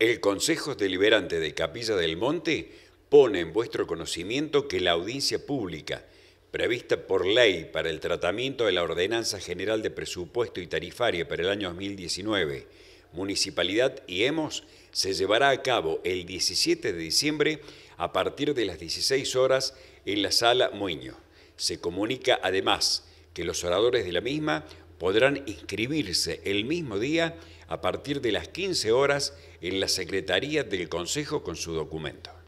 El Consejo Deliberante de Capilla del Monte pone en vuestro conocimiento que la audiencia pública, prevista por ley para el tratamiento de la Ordenanza General de Presupuesto y Tarifaria para el año 2019, Municipalidad y Hemos, se llevará a cabo el 17 de diciembre a partir de las 16 horas en la Sala Mueño. Se comunica además que los oradores de la misma podrán inscribirse el mismo día a partir de las 15 horas en la Secretaría del Consejo con su documento.